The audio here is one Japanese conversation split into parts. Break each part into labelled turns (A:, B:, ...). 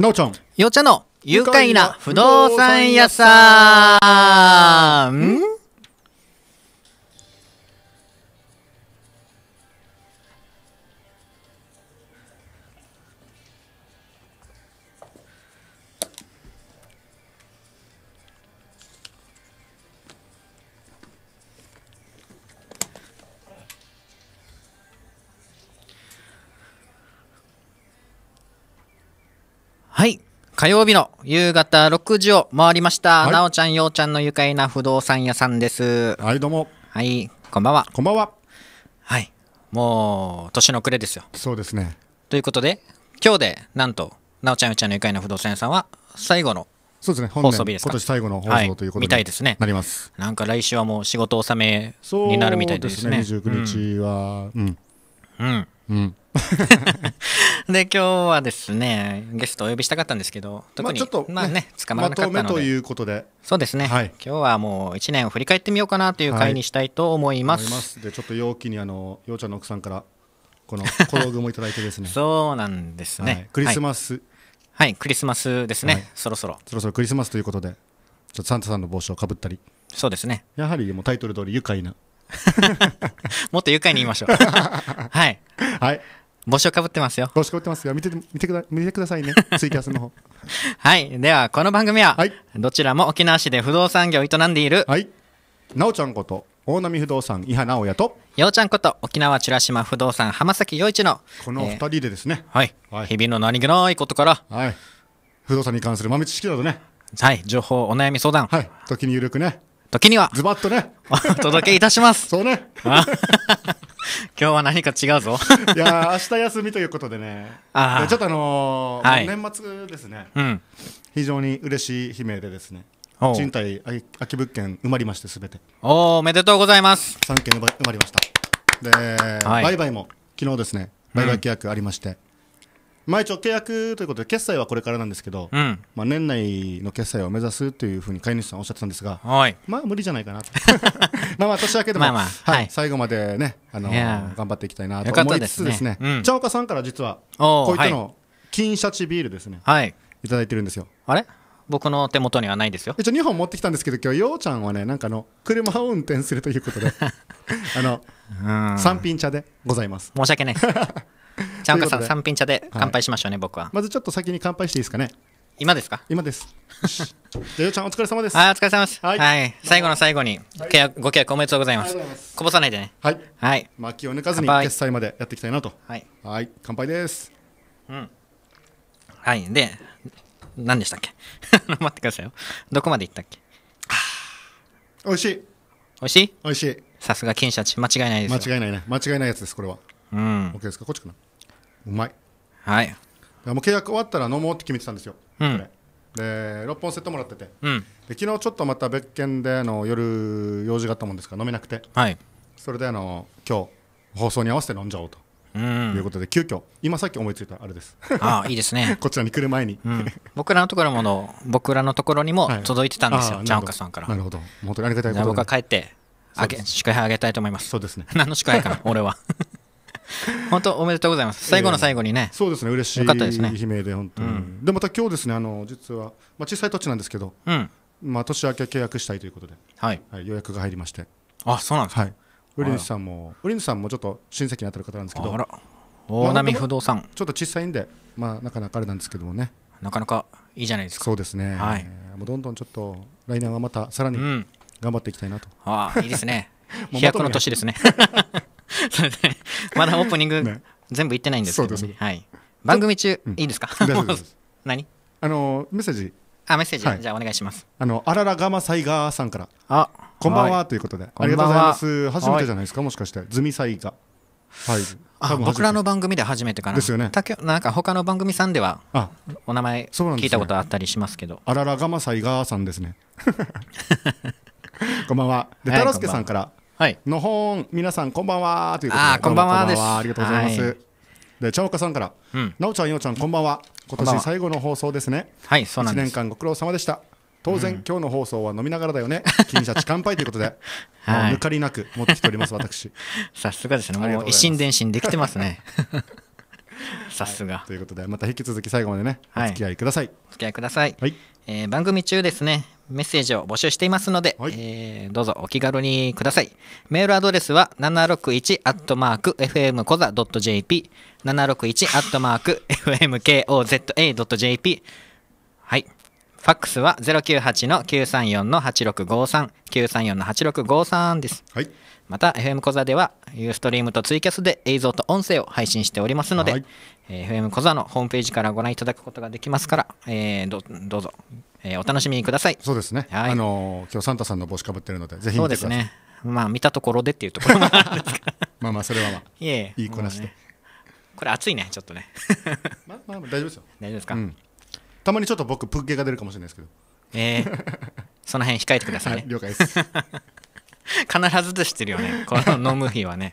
A: なおちゃん。よちゃの愉快な不動産屋さん。火曜日の夕方6時を回りました、はい、なおちゃんようちゃんの愉快な不動産屋さんですはいどうもはいこんばんはこんばんははいもう年の暮れですよそうですねということで今日でなんとなおちゃんようちゃんの愉快な不動産屋さんは最後の
B: そうですね、放送日です今年最後の放送ということ、はい、みたいですね。なります。
A: なんか来週はもう仕事納めになるみたいですね。そうですね。29
B: 日は、うん、うん、うん、うん
A: で今日はですねゲストお呼びしたかったんですけど特に、まあ、ちょっと、まあね捕まらなかったのでまとめということでそうですね、はい、今日はもう1年を振り返ってみようかなという回にしたいと思いますはい、ますでちょっと陽気にあの陽ちゃんの奥さんからこの小道具もいただいてですねそうなんですね、はい、クリスマス、はい、クリスマスですね、そろそろ
B: そろそろクリスマスということでちょっとサンタさんの帽子をかぶったりそうですねやはりもうタイトル通り愉快な もっと愉快に言いましょう はい、はい、帽子をかぶってますよ。帽子かぶってますよ。見て、見てくだ、見てくださいね。ツイキャスの方。
A: はい。では、この番組は、はい、どちらも沖縄市で不動産業を営んでいる、はい。なおちゃんこと、大波不動産、伊波直也と、ようちゃんこと、沖縄美ら島不動産、浜崎洋一の、この二人でですね、えー、はい、はい。日々の何気ないこと
B: から、はい。不動産に関する豆知識などね、
A: はい。情報、お悩み相談。はい。時に緩くね、時には、ズバッとね。お届けいたします。そうね。今日は何か違うぞ。
B: いや明日休みということでね。あちょっとあのーはい、年末ですね、うん。非常に嬉しい悲鳴でですね。賃貸空き物件埋まりましてすべて。
A: おおおめでとうございま
B: す。三件埋まりました。で、はい、売買も昨日ですね売買契約ありまして、毎あ契約ということで決済はこれからなんですけど、うん、まあ年内の決済を目指すというふうに飼い主さんおっしゃってたんですが、まあ無理じゃないかなと。まあ私だけでも、まあまあはい、はい、最後までね、あのー、頑張っていきたいなと思いつつですね、ちゃ、おかさんから実はこういったの、金シャチビールですね、はい、いただいてるんですよ。あれ僕の手元にはないですよ一応2本持ってきたんですけど今日ようちゃんはねなんかの車を運転するということで あの3品茶でございます申し訳ないです
A: ちゃんかさん三品茶で乾杯しましょうね、はい、僕は
B: まずちょっと先に乾杯していいですかね今ですか今ですじゃ ちゃんお疲れ様ですあお疲れ様です、はい、はい、
A: 最後の最後に、はい、契約ご契約おめでとうございます
C: こぼさないでねはい、はい、巻きを抜かずに決
B: 済までやっていきたいなとはい、はい、乾杯ですうんはいで何でしたっけ 待
A: ってくださいよどこまでいったっけ美味しい美味しい美味しいさすが金シャチ間違いないです間違いないね
B: 間違いないやつですこれはうん OK で
A: すかこっちかなう
B: まいはいもう契約終わったら飲もうって決めてたんですよ、うん、で6本セットもらってて、うん、で昨日ちょっとまた別件であの夜用事があったもんですから飲めなくて、はい、それであの今日放送に合わせて飲んじゃおうとうん、いうことで急遽今さっき思いついたあれですああいいですね こちらに来る前に、うん、僕らのところもの僕ら
A: のところにも届いてたんですよ、はい、ジャンカさんからなるほど本当にありがたいことで僕は帰ってあげ宿題あげたいと思いますそうですね 何の宿題かな俺は
B: 本当おめでとうございます最後の最後にね、えー、そうですね嬉しいかったですねで本当に、うん、でまた今日ですねあの実は、まあ、小さい土地なんですけど、うん、まあ、年明け契約したいということで、はい、はい、予約が入りましてあそうなんですか、はい、ウリンさんもウリンさんもちょっと親戚に当たる方なんですけどあら大波不動産、ちょっと小さいんで、まあ、なかなかあれなんですけどもね
A: なかなかいいじゃないですかそ
B: うですね、はい、えー、もうどんどんちょっと来年はまたさらに頑張っていきたいなと、うん、ああいいですね 飛躍の年ですね それでまだオープニング全部言ってないんですけど、ね、はい、番組中、いいですか、うん、何あのメッセージ
A: あメッセージ、はい、じゃあお願いします
B: あのあららがまさいがさんからあこんばんはということで、ありがとうございます初めてじゃないですかもしかしてズミサイがはい
A: 僕らの番組で初めてかなですよねたきなんか他の番組さんではお名前聞いたことあったりしますけど、ね、あららが
B: まさいがさんですね こんばんはで太郎けさんからはい、のほん皆さんこんばんはということであこんばんはですありがとうございます、はい、でちゃおかさんから、うん、なおちゃんようちゃんこんばんは今年最後の放送ですねはいそうなん年間ご苦労様でした当然、うん、今日の放送は飲みながらだよね 金シャチ乾杯ということで、はい、抜かりなく持ってきております私さすがですねもう一心伝心で
A: きてますね さすが、はい、ということでまた引き続き最後までねお付き合いください、はい、お付き合いください、はいえー、番組中ですねメッセージを募集していますので、はい、えー、どうぞお気軽にください。メールアドレスは761アットマーク fmkoza.jp 761アットマーク fmkoza.jp はい。ファックスは098の934の8653、934の8653です。はい。また FM 小座ではユーストリームとツイキャスで映像と音声を配信しておりますので、はい、えー、FM 小座のホームページからご覧いただくことができますから、えー、どどうぞえー、お楽しみください。そうですね。はい、あのー、今日サンタさんの帽子かぶってるので、ぜひそうですね。まあ見たところでっていうところもあるんですが。まあまあそれはまあ。いえ。いい子なしで、ね、これ暑いねちょっと
B: ね。まあまあ大丈夫ですよ。大丈夫ですか。うん、たまにちょっと僕プッケが出るかもしれないですけど。ええー、その辺控えてください、ね、了解です。必ずとしてるよ
A: ねこの飲む日はね、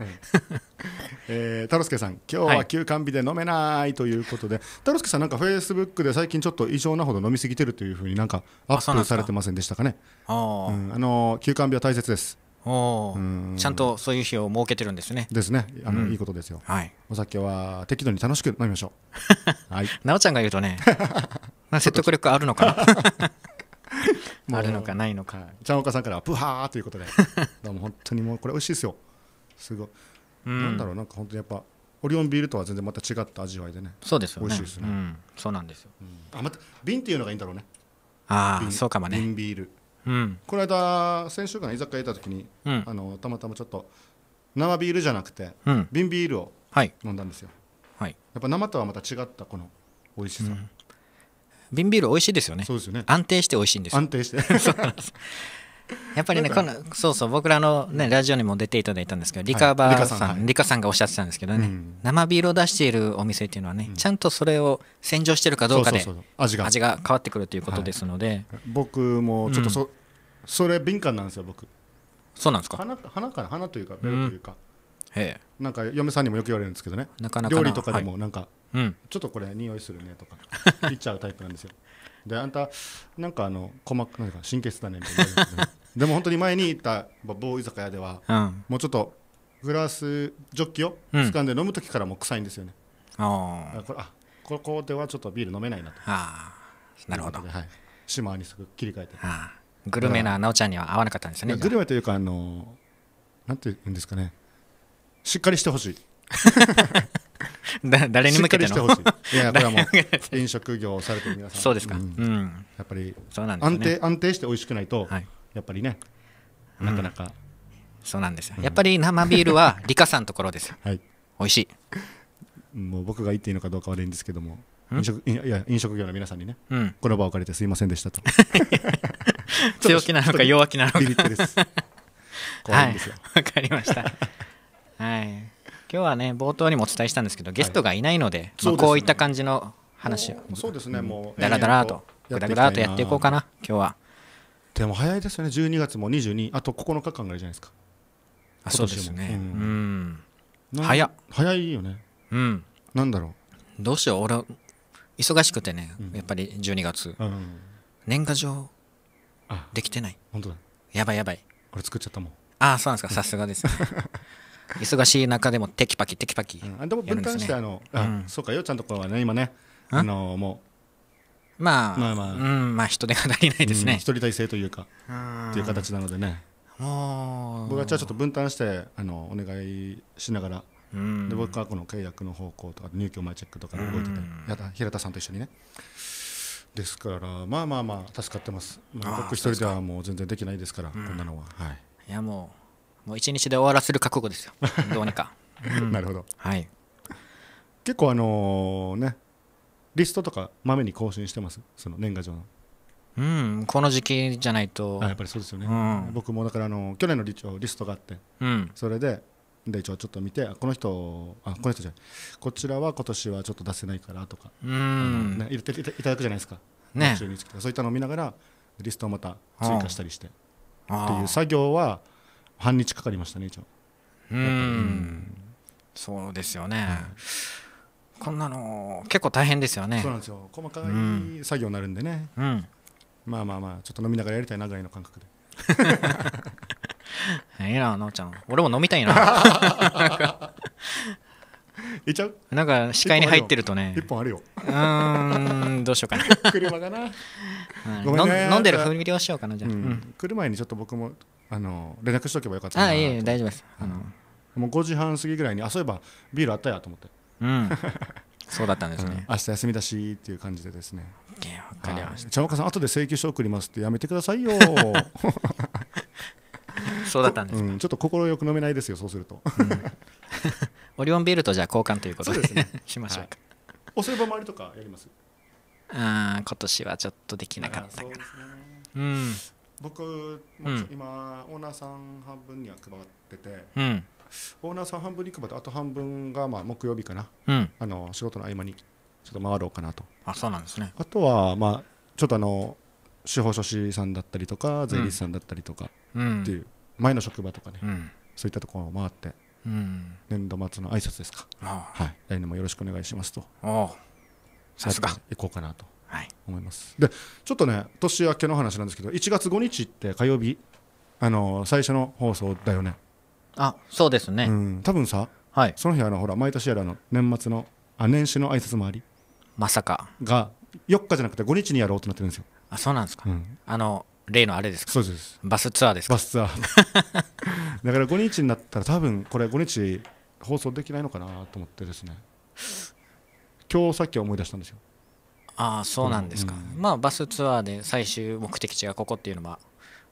B: え太郎介さん、今日は休館日で飲めないということで、太郎介さん、なんかフェイスブックで最近ちょっと異常なほど飲みすぎてるというふうになんかアップされてませんでしたかね。あ、うん、あの休館日は大切です。うんちゃん
A: とそういう日を設けてるんですね。ですね、あの、いいことですよ、
B: お酒は適度に楽しく飲
A: みましょう。はい、なおちゃんが言うとね、説得力あるのかな。
B: あるのかないのかちゃんおかさんからはプハーということでで も本当にもうこれ美味しいですよすごい、うん、なんだろうなんか本当にやっぱオリオンビールとは全然また違った味わいでねそうですよね美味しいですね、うん、そうなんですよ、うん、あまた瓶っていうのがいいんだろうねああそうかもね瓶ビール、うん、この間先週ら居酒屋行った時に、あのたまたまちょっと生ビールじゃなくて、瓶ビールを飲んだんですよ、はい、やっぱ生とはまた違ったこの美味しさ、うん、瓶ビール美味しいですよねそうですよね安定して
A: 美味しいんです安定して やっぱりねこのそうそう僕らのねラジオにも出ていただいたんですけどリカバーさん、はい、リカさんがおっしゃってたんですけどね、うん、生ビールを出しているお店っていうのはね、うん、ちゃんとそれを洗浄してるかどうかで味が変わってくるということですので、はい、
B: 僕もちょっとそ、うん、それ敏感なんですよ僕そうなんですか鼻かな鼻というかベロというか、なんか嫁さんにもよく言われるんですけどね料理とかでもなんか、はい、ちょっとこれ匂いするねとか 言っちゃうタイプなんですよであんたなんかあの細かなんか神経質だねみたいなでも本当に前に行った某居酒屋では、うん、もうちょっとグラスジョッキを掴んで飲む時からもう臭いんですよね、うん、あこれあここではちょっとビール飲めないなとなるほど、はい、にすぐ切り替えてグルメな
A: 奈緒ちゃんには合わなかったんですねグ
B: ルメというかあのなんていうんですかねしっかりしてほしい だ誰に向けてのしっかりしてほしいいや これはもう飲食業をされてる皆さんそうですか、うん、うん、やっぱりそうなんです、ね、安定安定して美味しくないと、はい、やっぱりねなかなか、うん、そうなんですよ、やっぱり生ビールは理科さんのところですよ、はい、美味しいもう僕が言っていいのかどうか悪いんですけども飲食いや飲食業の皆さんにね、うん、この場を借りてすいませんでしたと強気なのか弱気なのかビビってです怖いんですよわ、はい、
A: かりましたはい今日はね冒頭にもお伝えしたんですけどゲストがいないのではいまあ、こういった感じの話をそうですねもうだらだらとぐだぐだとやっていこうかな
B: 今日はでも早いですよね12月も22あと9日間ぐらいじゃないですか
C: あそうですねうん、
B: うん、早早いよねうんなんだろ
A: うどうしよう俺忙しくてね、やっぱり12月、うん、年賀状できてない本当だやばいやばい俺作っちゃったもんああそうなんですかさすがです、ね 忙しい中でもテキパキテキパキ、うん、あでも分担して
B: あの、うん、そうかようちゃんとかはね今ねあのもうまあまあまあ、うん、まあ人手が足りないですね、一人体制というかという形なのでね
C: 僕はじゃあち
B: ょっと分担してあのお願いしながらで僕はこの契約の方向とか入居前チェックとかで動いててやだ平田さんと一緒にねですからまあまあまあ助かってます、まあ、僕一人ではもう全然できないですからこんなのははいいやもうもう一日
A: で終わらせる覚悟ですよ どうに
B: か、うん、なるほど、はい、結構あのねリストとかまめに更新してますその年賀状のうんこの時期じゃないとやっぱりそうですよね、うん、僕もだからあの去年のリリストがあって、うん、それでで一応ちょっと見てこの人あこの人じゃないこちらは今年はちょっと出せないからとかうん、ね、いたいただくじゃないですか、ね、そういったのを見ながらリストをまた追加したりして、っていう作業は半日かかりましたね一応うんそうですよね、うん、こんなの結構大変ですよねそうなんですよ細かい作業になるんでね、うん、まあまあまあちょっと飲みながらやりたいなぐらいの感覚で ええななおちゃん俺も飲みたいな いっちゃうなんか視界に入って
A: るとね一本ある
B: ようんどうしようかな
A: 車がな、うん、飲
B: んでるふりをしようかなじゃあ、うん、来る前にちょっと僕もあの連絡しとけばよかったなあいえいえ大丈夫ですあの、もう5時半過ぎぐらいにあそういえばビールあったやと思って、うん、そうだったんですね、うん、明日休みだしっていう感じでですねわかりました茶岡さん後で請求書送りますってやめてくださいよ そうだったんです、うん、ちょっと快く飲めないですよそうすると、うん、
A: オリオンビールとじゃあ交換ということです、ね、しましょうか、
B: はい、お歳暮回りとかやります
A: ああ今年はちょっとできなかったかな、
B: ね、うん僕、うん、今オーナーさん半分には配ってて、うん、オーナーさん半分に配ってあと半分がまあ木曜日かな、うん、あの仕事の合間にちょっと回ろうかなとあそうなんですねあとはまあちょっとあの司法書士さんだったりとか税理士さんだったりとかっていう、前の職場とかね、そういったところを回って、年度末の挨拶ですか、はい、来年もよろしくお願いしますとさすが行こうかなと思います、はい、でちょっとね年明けの話なんですけど1月5日って火曜日あの最初の放送だよねあそうですね、うん、多分さ、はい、その日あのほら毎年やらの年末のあ年始の挨拶回りまさかが4日じゃなくて5日にやろうとなってるんですよあそうなんですか、うん、あの例のあれですそうですバスツアーですバスツアー だから5日になったら多分これ5日放送できないのかなと思ってですね今日さっき思い出したんですよ
A: ああそうなんですか、うん、まあバスツアーで最終目
B: 的地がここっていうのは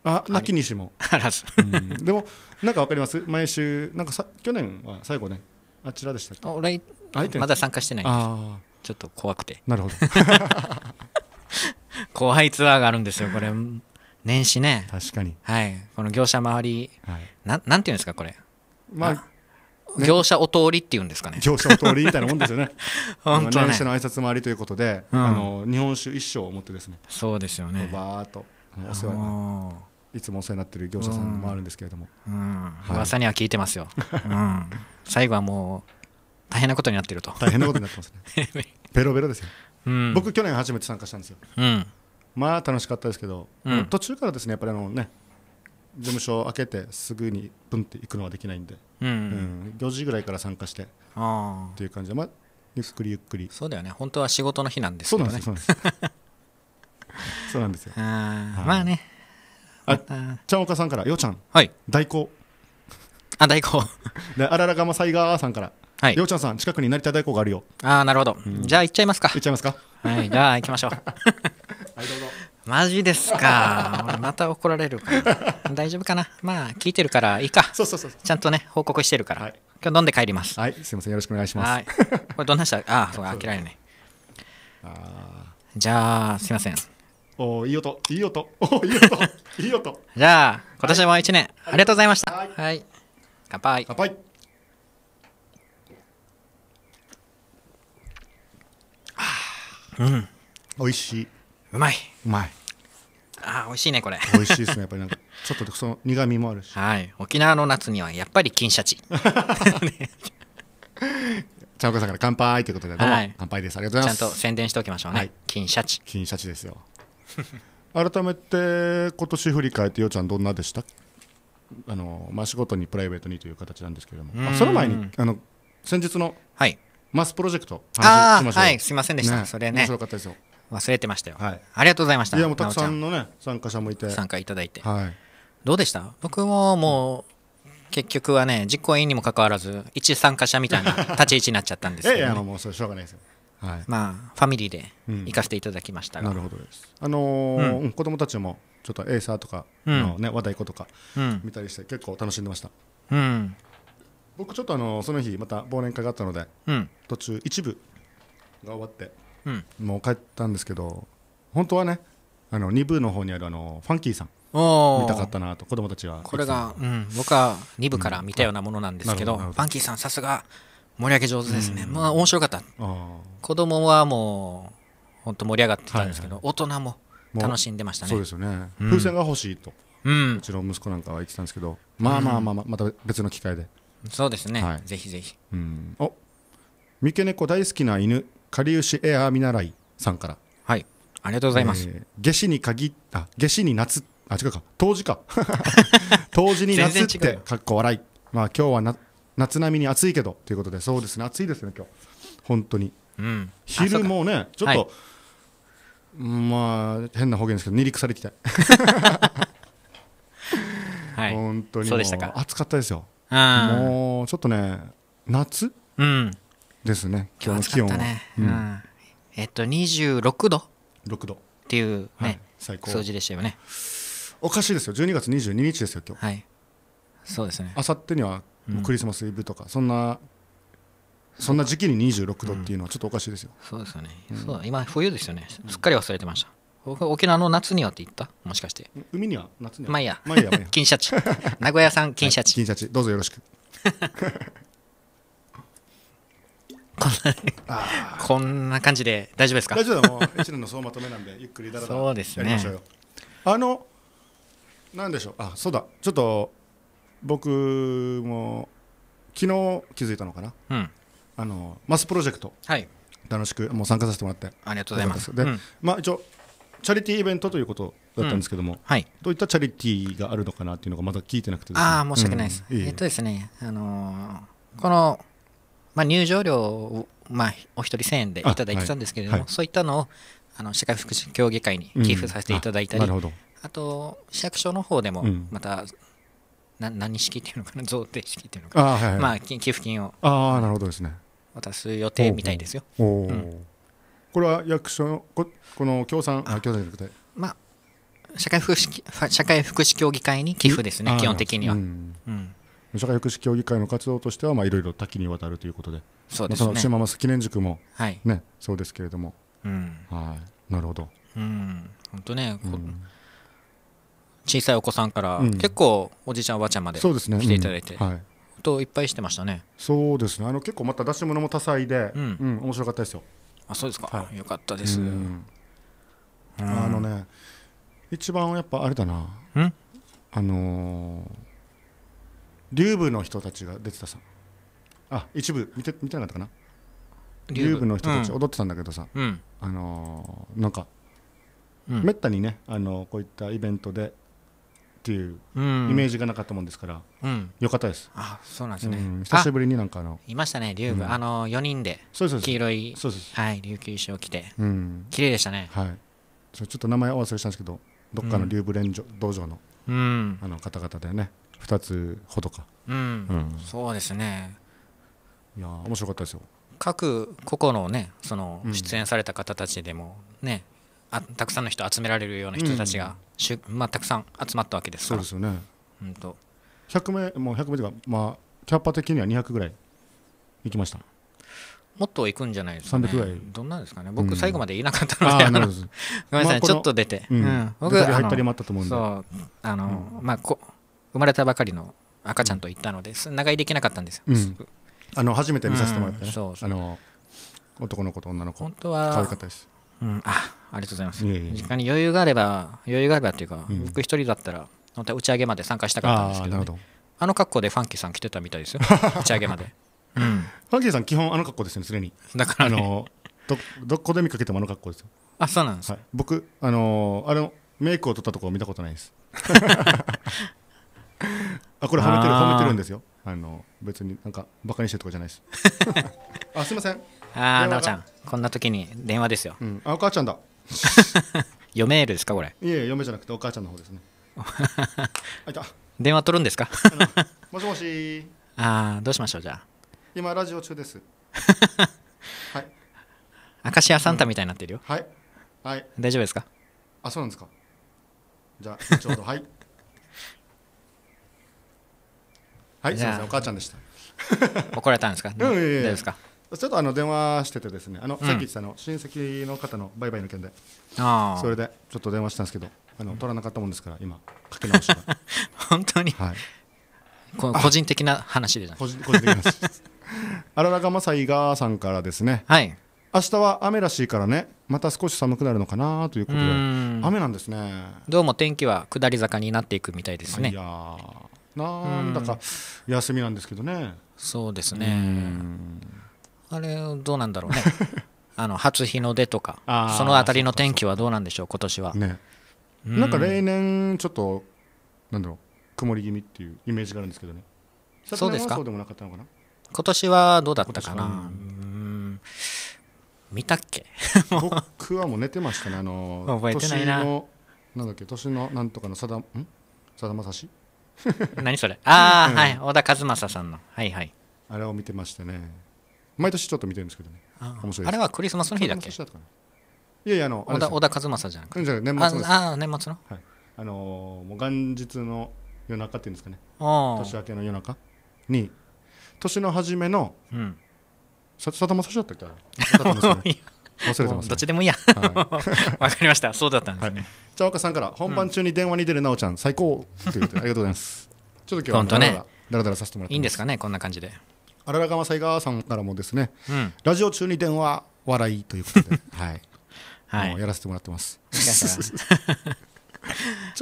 B: あなきにしもあらず、うん、でもなんかわかります毎週なんかさ去年は最後ねあちらでしたっけ俺まだ参加してない
A: ちょっと怖くてなるほど後輩 ツアーがあるんですよこれ年始ね確かにはいこの業者周り、はい、ななんていうんですかこれまあ
C: ね、業者お通りっていうんですかね業者お通りみたいなもんですよね
A: 本
C: 当ね年始
B: の挨拶回りということで、うん、あの日本酒一升を持ってですねそうですよねバーッとお世話いつもお世話になってる業者さんもあるんですけれども、ううんはい、噂には聞
A: いてますよ、うん、最後はもう大変なことになってると大変なことになってます
B: ね ベロベロですよ、うん、僕去年初めて参加したんですよ、うん、まあ楽しかったですけど、うん、途中からですねやっぱりあのね事務所開けてすぐにプンって行くのはできないんで、うんうん4時ぐらいから参加してあっていう感じで、まあ、ゆっくりゆっくりそうだよね本当は仕事の日なんで
A: す
C: けどね
B: そうなんですよあうまあねあちゃんおかさんからよちゃん、はい、代行あ代行 であららがまさいがーさんからはい、ようちゃんさん近くに成田大工があるよああなるほど、うん、じゃあ行っちゃいますか行っちゃいますかはいじゃあ行きましょう マジです
A: か。また怒られるから。大丈夫かな。まあ、聞いてるからいいか。そうそうそうちゃんとね、報告してるから。はい、今日飲んで帰ります。はい、すみません。よろしくお願いします。はい、これどんな人ああ、そう、飽きらない。あじゃあ、すみません。
B: おお、いい音、いい音、いい音、いい音いい音いい音
A: じゃあ、今年も一年、ありがとうございました。はい。乾杯。乾杯。
B: うん。美味しい。うまいうまい
A: ああ美味しいねこれ美味しいです
B: ねやっぱりなんか ちょっとその苦味もあるしはい
A: 沖縄の夏にはやっぱり金シャチ
B: ちゃんこさんから乾杯ということでどうも、はい、乾杯ですありがとうございますちゃんと
A: 宣伝しておきましょうね、はい、金シャチ金シャチですよ
B: 改めて今年振り返ってようちゃんどんなでしたあの、まあ、仕事にプライベートにという形なんですけれどもあその前にあの先日の、はい、マスプロジェクトはい、すいませんでした、ね、
A: それね面白かったですよ忘れてましたよ、はい、ありがとうございましたいやもうたくさんのね参加者もいて参加いただいて、はい、どうでした僕ももう結局はね実行委員にもかかわらず一参加者みたいな 立ち位置になっちゃったんですけど、ね、いやいや
B: もうそれしょうがないですよはい、ま
A: あファミリーで行かせていただきましたが、うん、なるほどです
B: あのーうん、子供たちもちょっとエイサーとかのね、うん、和太鼓とか見たりして結構楽しんでました、うん、僕ちょっとあのその日また忘年会があったので、途中一部が終わってもう帰ったんですけど本当はねあの2部の方にあるあのファンキーさん見たかったなと子供たちはこれが、うん、僕は2部から見たようなものなんですけど,、ファ
A: ンキーさんさすが盛り上げ上手ですね、まあ面白かった子供はもう本当盛り上がってたんですけど、大人も楽しんでましたねそうですよ
B: ね、風船が欲しいと、うん、うちの息子なんかは言ってたんですけどまあまあまあまた別の機会で、
A: そうですね、ぜひぜひ、
B: うん、お三毛猫大好きな犬かりゆしエアー見習いさんからはいありがとうございます、えー、夏至に限った夏至に夏あ違うか冬至か 冬至に夏ってかっこ笑いまあ今日はな夏並みに暑いけどということでそうですね暑いですね今日本当に、うん、昼もねちょっと、はい、まあ変な方言ですけど二陸されてきた はい、本当にそうでしたか暑かったですよもうちょっとね夏、うん、ですね今日の気温ね、う
C: ん
A: えっと26度6度っていうね、最高数字でしたよ
B: ねおかしいですよ12月22日ですよ今日はいそうですねあさってにはクリスマスイブとか、そんなそんな時期に26度っていうのはちょっとおかしいですよ、そうですよね、
A: そう今冬ですよねすっかり忘れてました沖縄の夏にはって言った
B: もしかして海には夏にはまあいいやまあいいや金シャチ名古屋さん金シャチ、金シャチどうぞよろしく こんなこんな感じで大丈夫ですか大丈夫だもう一年の総まとめなんで ゆっくりだらだらやりましょうよあのなんでしょうあそうだちょっと僕も昨日気づいたのかな、うん、あのマスプロジェクト、はい、楽しくもう参加させてもらってありがとうございますで、うん、まあ一応チャリティーイベントということだったんですけども、うんはい、どういったチャリティーがあるのかなっていうのがまだ聞いてなくて、ね、ああ申し訳ないです、うん、えっと
A: ですねあのー、このまあ、入場料を、まあ、お一人1000円でいただいてたんですけれども、はい、そういったのをあの社会福祉協議会に寄付させていただいたり、うん、ああと市役所の方でもまた、な何式っていうのかな贈呈式
B: っていうのかな、はいはい、まあ、寄付金をあなるほどですね渡す予定みたいですよ。おお、うん、これは役所のここの協賛あ協賛じま
A: あ、社会福祉社会福祉協議会に寄付ですね基本的には。
B: う
C: ん、うん
B: 社会福祉協議会の活動としては、まあ、いろいろ多岐にわたるということで、そうですね。その島記念塾も、はい、ね、そうですけれども、うん、はい、なるほど。
A: うん、本当ね、うん、小さいお子さんから、うん、結構おじいちゃんおばあちゃんまで、そうですね。来ていただいて、うん、はい。
B: といっぱいしてましたね。そうですね。あの結構また出し物も多彩で、うん、うん、面白かったですよ。
A: あ、そうですか。はい、よかったです。うん、
B: あのね、一番やっぱあれだな。うん。あのー竜部の人たちが出てたさあ一部見て見てなかったかな
C: 竜部の人たち踊
B: ってたんだけどさ、うん、あのー、なんか、うん、めったにね、あのー、こういったイベントでっていうイメージがなかったもんですから、うん、よかったですあそうなんですね、うん、久しぶりになんかあのいまし
A: たね竜部、うん、あの4人で黄色いそうはい琉球衣装着て、
B: うん、綺麗でしたねはいそれちょっと名前お忘れしたんですけどどっかの竜部連道場の、うん、あの方々でね2つほどか、うん、
A: そうですね
B: いや面白かったですよ
A: 各個々のねその出演された方たちでもね、あたくさんの人集められるような人たちがしゅ、まあ、たくさん集まったわけですからそうですよね、うん、と
B: 100名もう100名というか、まあ、キャッパ的には200ぐらい行きました
A: もっと行くんじゃないですか、ね、300ぐらいどんなんですかね僕最後までいなかったので、うん、ごめんなさい、まあ、ちょっと出て、うん、僕入ったりもあったと思うんでそうあの、うん、まあこ生まれたばかりの赤ちゃんと行ったので、長居できなかったんですよ、うん、
B: あの初めて見させてもらったね、そうあの男の子と女の子本当は可愛かったですうん、あありがとうございます、時
A: 間に余裕があれば余裕があればっていうか、僕一人だったら本当打ち上げまで参加したかったんですけど、ねど、あの格好でファンキーさん来てた
B: みたいですよ 打ち上げまで、うん、ファンキーさん基本あの格好ですよね常にだから、ね、あのどどこで見かけてもあの格好ですよあそうなんです、はい、僕あのあのメイクを取ったところ見たことないです
D: あこれ褒めてる褒めてるんですよ
B: あの別になんかバカにしてるとかじゃないです あすいませんああなおちゃんこん
A: な時に電話ですよ、うん、
B: あお母ちゃんだ
A: 読めるですかこれ
B: いえ読めじゃなくてお母ちゃんの方ですね あいた
A: 電話取るんですか
B: もしもし
A: ああどうしましょうじゃあ
B: 今ラジオ中です
A: はい明石家サンタみたいになってるよ、うん、はいはい大丈夫ですか
B: あそうなんですかじゃあょうどはいはいすみませんお母ちゃんでした 怒られたんですか、うん、大丈夫ですかちょっとあの電話しててですねあの、うん、さっき言ったの親戚の方の売買の件でああ。それでちょっと電話したんですけどあの取らなかったもんですから今かけ直しが 本当に、はい、この個人的な話でじ個人個人的な話荒中正井がさんからですねはい明日は雨らしいからねまた少し寒くなるのかなということで雨なんですね
A: どうも天気は下り坂になっていくみたいですねいやなんだか休みなんですけどね。そうですね。あれどうなんだろうね。あの初日の出とか、そのあたりの天気はどうなんでしょう、今年は。ね、なんか例
B: 年、ちょっと、なんだろう、曇り気味っていうイメージがあるんですけどね。そうですか。今年はどうだったかな。見たっけ 僕はもう寝てましたね、あの、覚えてないな。年の、なんだっけ、年のなんとかのさだ、んさだまさし
A: 何それああ、うん、はい小田和正さ
B: んのはいはいあれを見てましてね毎年ちょっと見てるんですけどねあれはクリスマスの日だっけいやいやあの小田小田和正じゃなくて年末ああ年末の、はい、あのー、もう元日の夜中っていうんですかね年明けの夜中に年の初めの、さうまさし正だったっけ 忘れてます、ね、どっちでもいいやわ、はい、
A: かりましたそうだったんですね、はい、
B: じゃあ岡さんから本番中に電話に出るなおちゃん、最高ということでありがとうございますちょっと今日は本当ねだらだらさせてもらっていいんですかねこんな感じで荒川まさいがさんからもですね、うん、ラジオ中に電話笑いということではい はい、やらせてもらってます。ち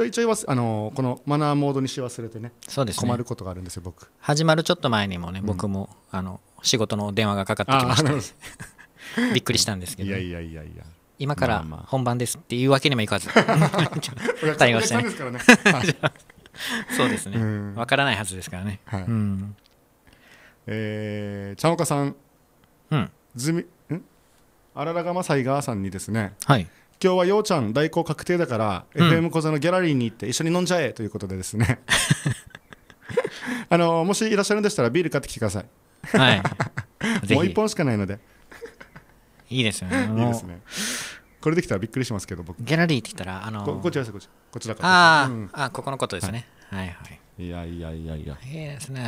B: ょいちょいはあのー、このマナーモードにし忘れてねそうです、ね、困ることがあるんですよ僕始まるちょっ
A: と前にもね、うん、僕もあの仕事の電話がかかってきました、びっくりしたんですけど、いやいやいやいや今から本番ですっていうわけにもいかず 対応してね そうですね、うん、分からないはずですからね、はいう
C: ん、
B: えー、茶岡さん、うん、ずみんあららがまさいがさんにですね、はい、今日はようちゃん代行確定だから、うん、FM 小座のギャラリーに行って一緒に飲んじゃえということでですねあのもしいらっしゃるんでしたらビール買ってきてくださいはいもう1本しかないのでいいですよねいいですねこれできたらびっくりしますけど僕ギャラリーってったらあのー、こっちですこっちこっちだか
A: らあ、うん、あここのことですね、
B: はい、はいはいいやいやいやいやいいで
A: すね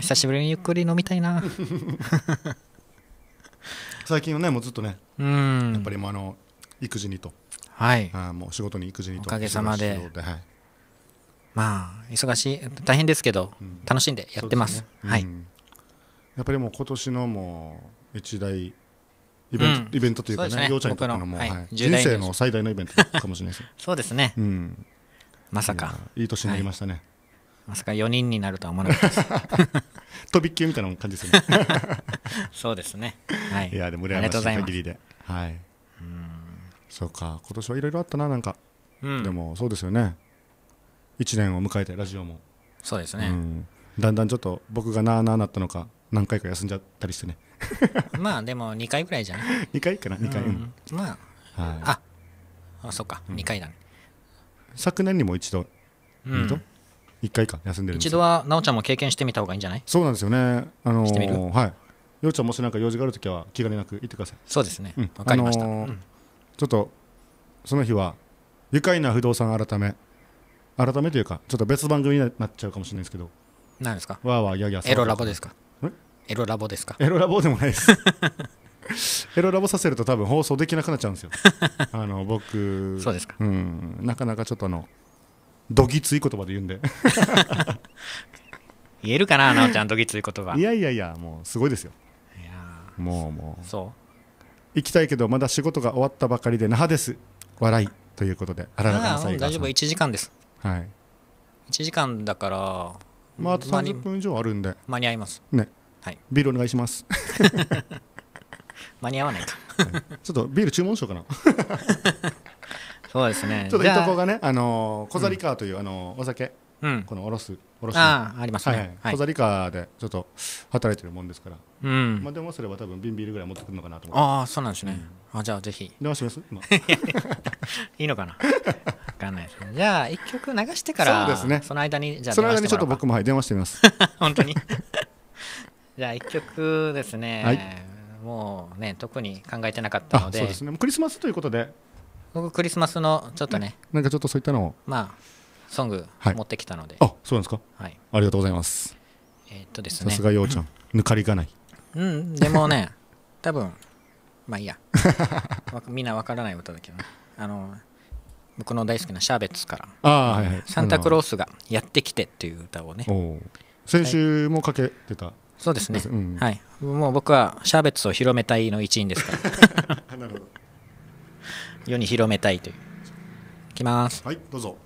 A: 久しぶりにゆっくり飲みたいな
B: 最近はねもうずっとねうんやっぱりもうあの育児にとはいあもう仕事に育児にとおかげさまで、はい、まあ忙しい大変ですけど、うん、楽しんでやってます、ね、はい、うん、やっぱりもう今年のもう一大イベ
C: ント、イベントというかね、ねようちゃんにとってのも、人生の最
B: 大のイベントかもしれないです
A: そうですね、
C: う
B: ん、
A: まさかいい年になりましたね、まさか4人になるとは思わなかったで
B: す 飛びっきみたいな感じですね
A: そうですね、はい、いやでも羨ましい限りで
B: はいうんそうか今年はいろいろあったななんか、うん、でもそうですよね1年を迎えてラジオもそうですね、うん、だんだんちょっと僕がなあなあなったのか何回か休んじゃったりしてね
A: まあでも2回ぐらいじゃない
B: 2回かな2回、うん、まあ、はい、ああそっか、うん、2回だね昨年にも一度、うん、1回か休んでるん一
A: 度は奈緒ちゃんも経験してみた方がいいんじゃない
B: そうなんですよねあのー、はいようちゃんもしなんか用事があるときは気兼ねなく行ってくださいそうですねわ、うん、かりました、あのー、ちょっとその日は愉快な不動産改め改めというかちょっと別番組になっちゃうかもしれないですけど何ですかわーわーやエロラボですか
A: エロラボですかエ
B: ロラボでもないです エロラボさせると多分放送できなくなっちゃうんですよ あの僕そうですか、うん、なかなかちょっとあのどぎつい言葉で言うんで 言えるかな奈緒ちゃんどぎ
A: つい言葉いやいやいや
B: もうすごいですよいやもうもうそう行きたいけどまだ仕事が終わったばかりで那覇です笑いということで荒ららら、大丈夫1時間ですはい
A: 1時間だからまああと30分以上あるんで間に合います
B: ねはい、ビールお願いします間に合わないか、はい、ちょっとビール注文しようかな そうですねちょっといとこがねあの小ざりカーという、うん、あのお酒、うん、このおろすおろしあありますね、はい小ザリカーでちょっと働いてるもんですから、うん、まあでも、それは多分瓶ビールぐらい持ってくるのかなと思ってああそうなんですね、うん、あじゃあぜひ電話します
A: いいのかな分かんないですじゃあ一曲流してからそうですねその間にじゃあその間にちょっと
B: 僕もはい電話してみます 本
A: 当にじゃあ1曲ですね、はい、もうね特に考えてなかったのでそうですねクリスマスということで僕クリスマスのちょっとね
B: なんかちょっとそういったのを
A: まあソング持ってきたので、はい、あそうなんですか、
B: はい、ありがとうございますえー、っとですねさすが陽ちゃん抜かりがない
C: うんでもね
A: 多分まあいいや みんなわからない歌だけど、ね、あの僕の大好きなシャーベッツから
B: 「はいはい、サンタクロースがやって
A: きて」っていう歌をね先
B: 週もかけてた、そうですね、うん、は
A: い、もう僕はシャーベットを広めたいの一員ですから 世に広めたいといういきます
B: はいどうぞ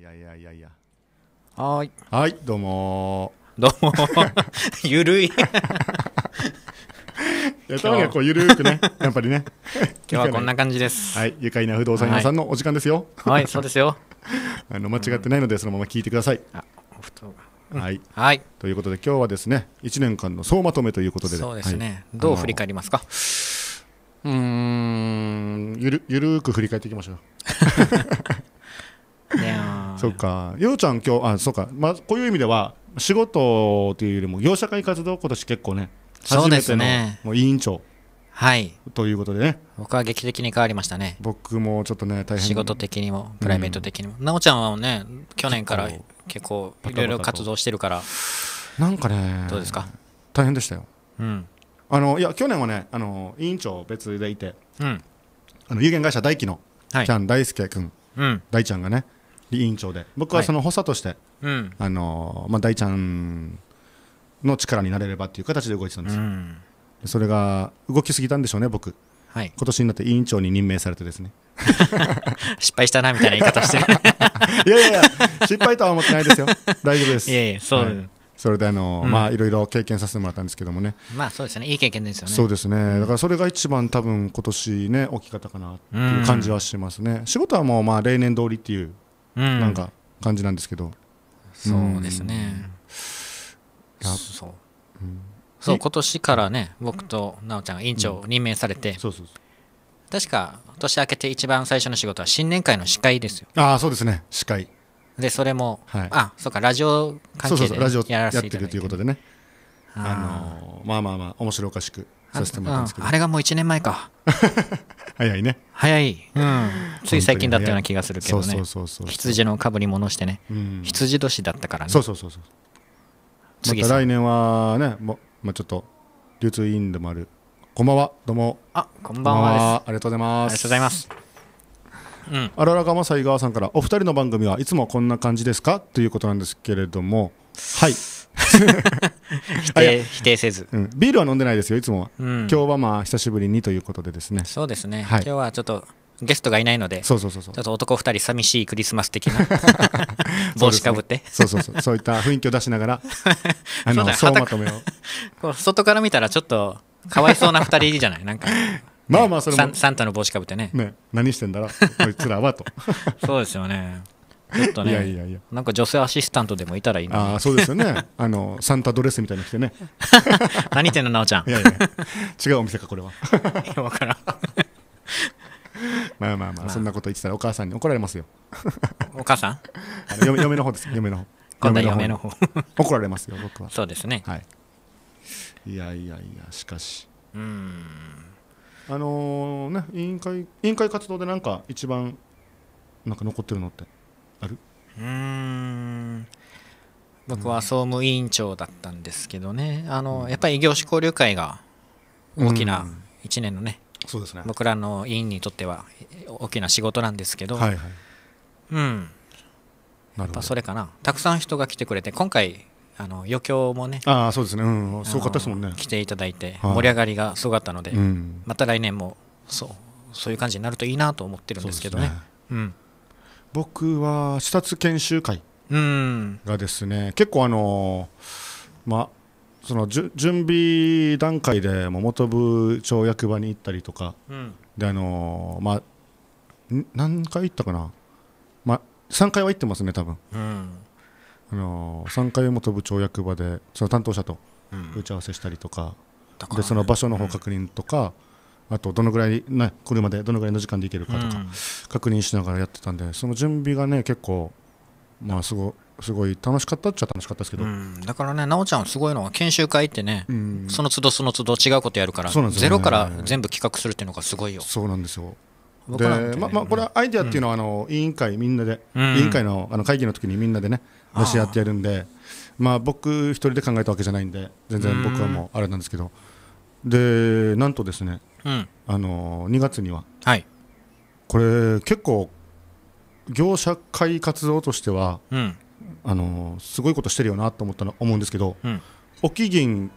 B: いやいやいやいやはいはいどうもどうも ゆるい いやたまにはこうゆるくねやっぱりね今日はこんな感じですはい愉快な不動産屋さんのお時間ですよはい、そうですよ あの間違ってないのでそのまま聞いてください、あお布団はい、はい、ということで今日はですね1年間の総まとめということでそうですね、はい、どう振り返りますかうんゆるゆるく振り返っていきましょうそっかようちゃん今日あそうかまあこういう意味では仕事というよりも業者会活動今年結構ね初めてのもう委員長はい。ということでね。僕は劇的に変わりましたね。僕もちょっとね、大変。仕事
A: 的にも、プライベート的にも。な、お、ちゃんはね、去年から結構、いろいろ活動してるから。
B: なんかね、どうですか大変でしたよ。うん。あの、いや、去年はね、あの、委員長別でいて、うん。あの、有限会社大輝の、はい、ちゃん大輔君、うん。大ちゃんがね、委員長で僕はその補佐として、はい、あのまあ、大ちゃんの力になれればという形で動いてたんですよ、うん、それが動きすぎたんでしょうね僕、はい、今年になって委員長に任命されてですね 失敗したなみたいな言い方してる いやいや失敗とは思ってないですよ大丈夫ですいやいやそう、はい、それであの、うん、まあいろいろ経験させてもらったんですけどもね
A: まあそうですねいい経験ですよねそうで
B: すね、だからそれが一番多分今年ね大きかったかなっていう感じはしますね、仕事はもうまあ例年通りっていうなんか感じなんですけど、うん、
C: そうですね、うん、そう、うん、
A: そう今年からね僕と奈緒ちゃんが院長任命されて、そうそう確か年明けて一番最初の仕事は新年会の司会で
B: すよああそうですね司会
A: でそれも、はい、あそうかラジオ関係でやらせていただいて
B: るということでねあのー、まあまあまあ面白おかしくさせてもらったんですけど、あうん、あれが
A: もう1年前か
B: 早いね早い、うん、つい最近だったような気がする
A: けどね羊のかぶり物してね、うん、羊年だったからねそうそうそうそう
B: 次また来年はねも、まあ、ちょっと流通委員でもあるこんばんはどうもあこんばんはありがとうございますありがとうございますうん、がまさ井川さんからお二人の番組はいつもこんな感じですかということなんですけれどもはい 否定否定せず、うん、ビールは飲んでないですよいつもは、うん、今日はまあ久しぶりにということでですねそうですね、はい、今日はちょっとゲストがいないので、そうそうそうそ
A: うちょっと男2人寂しいクリスマス
B: 的な 帽子かぶってそう、ね、そうそうそう、そういった雰囲気を出しながら、あのまとめ
A: を。外から見たら、ちょっとかわいそうな2人じゃない、なんか、まあまあそれサンタの帽子かぶってね
B: ね、何してんだろ、こいつらはと。
A: そうですよね。ちょっとねいやいやいやなんか女性アシスタントでもいたらいいああそうですよね
B: あのサンタドレスみたいに着てね何言ってんの奈緒ちゃんいやいや違うお店かこれは いや分からん まあまあまあ、そんなこと言ってたらお母さんに怒られますよお母さん嫁嫁の方です嫁の方今度嫁の方怒られますよ僕はそうですねはいいやいやいやしかしうんあのー、ね委員会委員会活動でなんか一番なんか残ってるのってあるうん僕は総務委員
A: 長だったんですけどねあの、やっぱり異業種交流会が大きな1年のね、そうですね僕らの委員にとっては大きな仕事なんですけど、はいはい、
C: うんやっぱそ
A: れかなたくさん人が来てくれて今回あの余興もねあそうですね、
B: うん、すごかったですもん
A: ね来ていただいて盛り上がりがすごかったので、はいうん、また来年もそうそういう感じになるといいなと思ってるんですけどね。ね
B: うん僕は視察研修会がですね、結構あの、まあ、そのじゅ準備段階でも元部長役場に行ったりとか、うん、であのまあ何回行ったかな、まあ、3回は行ってますね多分、うん、あの3回元部長役場でその担当者と打ち合わせしたりとか、うん、でその場所の方確認とか、うんあとどのぐらい、ね、車でどのぐらいの時間で行けるかとか、確認しながらやってたんでその準備がね結構まあすごすごい楽しかったっちゃ楽しかったですけど、うん、だか
A: らね奈緒ちゃんすごいのは研修会ってね、うん、その都度その都度違うことやるから、ね、ゼロから全部企画するっていうのがすごいよそうなんですよで、ね、
B: ままあ、これはアイデアっていうのは、あの委員会みんなで、うん、委員会のあの会議の時にみんなでね出し合ってやるんでまあ、僕一人で考えたわけじゃないんで全然僕はもうあれなんですけど、でなんとですねうん、あの2月には、はい、これ結構業者会活動としては、うん、あのすごいことしてるよなと思ったの思うんですけど、うん、沖銀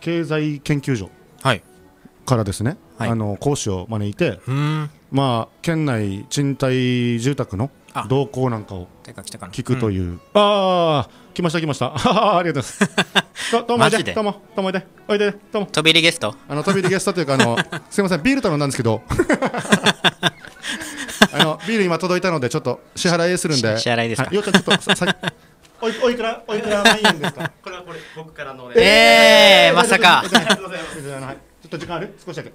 B: 経済研究所からですね、はい、あの講師を招いて、まあ、県内賃貸住宅の動向なんかを聞くという、ああ来ました来ました ありがとうございますどう もおいでどうもどうもおいでおいでどうも飛び入りゲストあの飛び入りゲストというかあの すいませんビール頼んだんですけどあのビール今届いたのでちょっと支払いするんで支払いですか、よちょっとさおいおいくらおいくら万円ですかこれは
C: これ僕からのええまさかちょっと時間ある少しだけ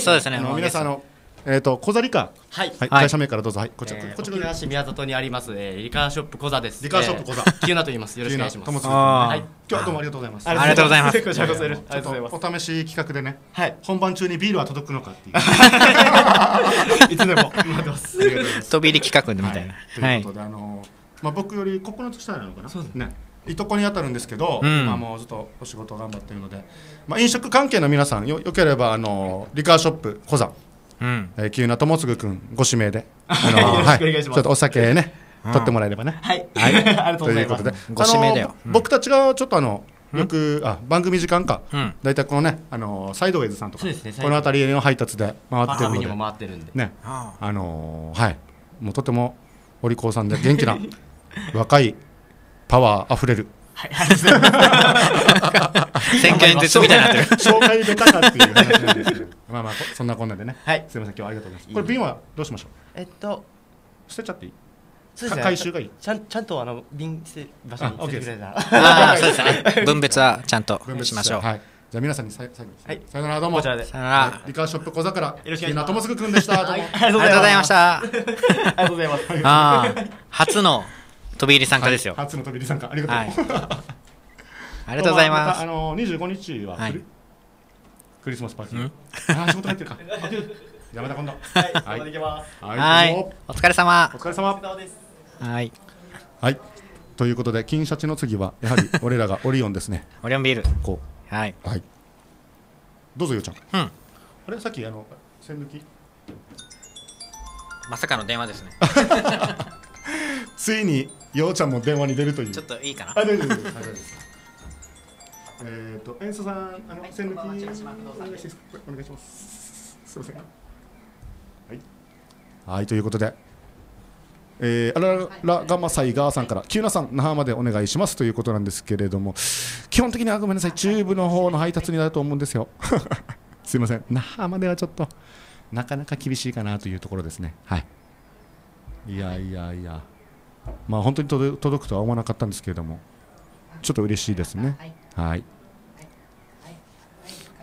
B: そうですね皆さんあのえっ、ー、と小座理科はい、はい、会社名からどうぞはいこちら、えー、こちら市宮里にあります、えー、リカーショップ小座ですリカーショップ小座キュナと言いますよろしくお願いしますはい今日はどうもありがとうございますありがとうございますこちらこそよろしくお願いますお試し企画でねはい本番中にビールは届くのかっていう いつでも待ってます飛び入り企画でみたいな、はい、ということで、あのまあ僕より9つ下なのかなそうですねいとこに当たるんですけど、うん、まあ、もうずっとお仕事頑張っているので、まあ、飲食関係の皆さんよよければあのリカーショップ小座うんえー、急なともすぐくご指名で、あのー、はい、ちょっとお酒ね、取ってもらえればね。はい、はい、ということで、ご指名だよ。僕たちがちょっとあのよくあ番組時間か、大体このねあのサイドウェイズさんとか、ね、この辺りの配達で回ってるので、回ってるんでね、あのはいもうとてもお利口さんで元気な 若いパワーあふれるはい、はい、宣言術みたいな紹介下手かっていう話なんですけど、まあまあそんなこんなでね。はい。すみません、今日はありがとうございます。これ瓶はどうしましょう。えっと、捨てちゃっていい。そうですね、回収がいいちゃんちゃんとあの瓶捨て場所に捨ててくああそうですね分別はちゃんとしましょう、はい、じゃあ皆さんにさ最後に、さよならどうもこちらでさよならリカーショップ小桜よろしくお願いしますともすぐくんでした、ありがとうございましたありがとうございますあ
A: あ初の飛び入り参加ですよ、はい、初の
B: 飛び入り参加ありがとう、はい、ありがとうございます、まあ、まあの25日は、はい、クリスマスパーティー、あ仕事入ってるか やめた今度はい、はいはいお疲れ様お疲れ様はいはいということで金シャチの次はやはり俺らがオリオンですねオリオンビールこうはい、はい、どうぞようちゃん、うん、あれさっきあの線抜きまさかの電話ですね ついにようちゃんも電話に出るというちょっといいかなあ大丈夫です大丈夫ですえっ、ー、と、演奏さん、あの、線抜き、お願いします。お願いします。すみません。はい。はい、ということで。えー、あららがまさいがーさんから、キューナさん、那覇までお願いしますということなんですけれども、基本的にはごめんなさい、中部の方の配達になると思うんですよ。すみません、那覇まではちょっと、なかなか厳しいかなというところですね。はい。いやいやいや。まあ、本当に届くとは思わなかったんですけれどもちょっと嬉しいですね。はい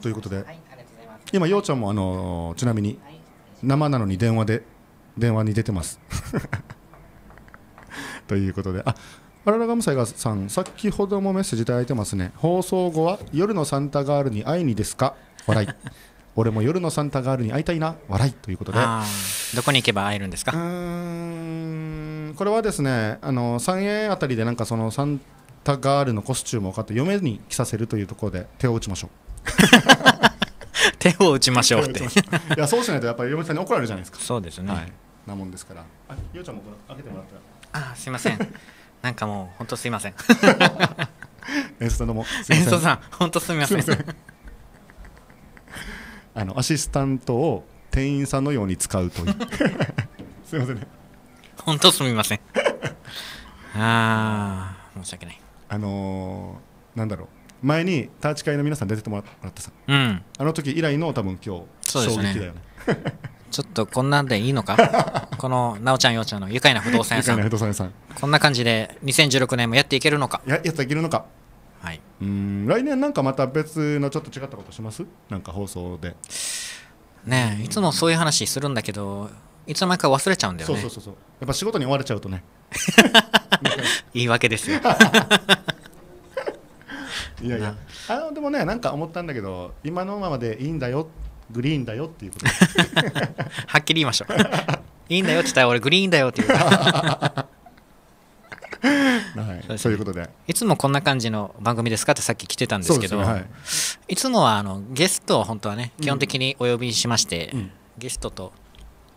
B: ということで今、ようちゃんもあのちなみに生なのに電話で電話に出てます ということでああらガがむさいがさん先ほどもメッセージいただいてますね放送後は夜のサンタガールに会いにですか笑い 俺も夜のサンタガールに会いたいな笑いということで
A: どこに行けば会えるんですか、
B: これはですねあの三円あたりでなんかそのサンタガールのコスチュームを買って嫁に着させるというところで手を打ちましょう 手を打ちましょうっていやそうしないとやっぱり嫁さんに怒られるじゃないですかそうですね、はい、なもんですからあゆうちゃんも開けても
C: らった
A: らあすいませんなんかもう本当すいません演奏ども演奏 さん本当すみません
B: あのアシスタントを店員さんのように使うという すみませんね本当すみません ああ申し訳ないあのー、なんだろう前にターチ会の皆さん出てもらったさ、うん、あの時以来の多分今日そうですね、ね、ちょっとこんなんでいいのか
A: このなおちゃんようちゃんの愉快な不動産屋さん不動産屋さんこんな感じで2016年もやっていけるのかややっていけるのか
B: はいうん来年なんかまた別のちょっと違ったことしますなんか放送でねえいつも
A: そういう話するんだけどいつの間にか忘れちゃうんだよねそうそうそうやっぱ仕事に追われちゃうとね 言い訳ですよ
B: いやいやあのでもねなんか思ったんだけど今のままでいいんだよグリーンだよっていうことはっきり言いましょういいんだよって言ったら俺グリーンだよっていう
A: はい、そういうことでいつもこんな感じの番組ですかってさっき来てたんですけど、ねはい、いつもはあのゲストを本当はね基本的にお呼びしまして、うん、ゲストと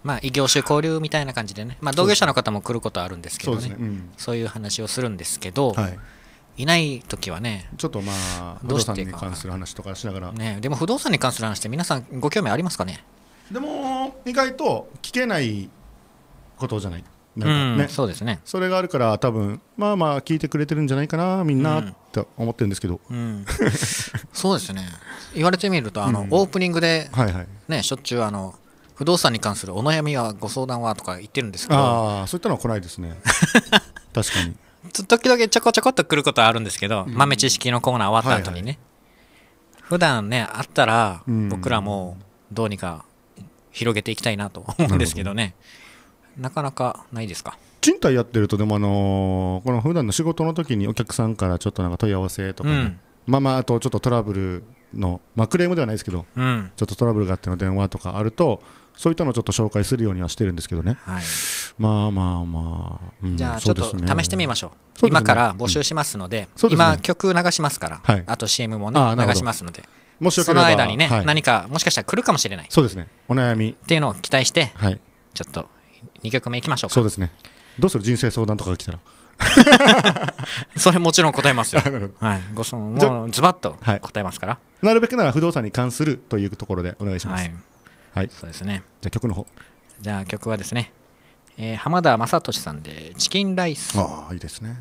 A: まあ、異業種交流みたいな感じでね、まあ、同業者の方も来ることあるんですけどね、そう、ねうん、ういう話をするんですけど、はい、いない時はね、ちょっとまあ、不動産に関する話とかしながら、ね、でも不動産に関する話って、皆さん、ご興味あります
B: かねでも、意外と聞けないことじゃない、なんかね、うん、そうですねそれがあるから、多分まあまあ、聞いてくれてるんじゃないかな、みんな、うん、って思ってるんですけど、うん、そうですね、言われてみると、あの、オープニングで、はいはい、
A: ね、しょっちゅう、あの、不動産に関するお悩みはご相談はとか言ってるんですけどああそういったのは来ないですね
B: 確かに
A: 時々ちょこちょこっと来ることはあるんですけど、うん、豆知識のコーナー終わった後にね、はいはい、普段ねあったら僕らもどうにか広げていきたいなと思うんですけどねなかなかないですか
B: 賃貸やってるとでもあのー、この普段の仕事の時にお客さんからちょっとなんか問い合わせとか、ねうん、まあまああとちょっとトラブルの、まあ、クレームではないですけど、うん、ちょっとトラブルがあっての電話とかあるとそういったのをちょっと紹介するようにはしてるんですけどね、はい、まあまあま
C: あ、うん、じゃあちょっと試してみましょう、ね、今から募集しますのでうんでね、今
A: 曲流しますから、はい、あと CM もね流しますのでもしその間にね、はい、何かもしかしたら来るかもしれないそうですねお悩みっていうのを期待して、はい、ちょっと2曲目
B: いきましょうかそうですねどうする人生相談とかが来たら それもちろん答えますよ。はい、ご質
A: 問もズバッと答えますから、は
B: い、なるべくなら不動産に関するというところでお願いします。はい
A: はいそうですねじゃあ曲の方じゃあ曲はですね、えー、浜田雅俊さんで「チキンライス」ああいいですね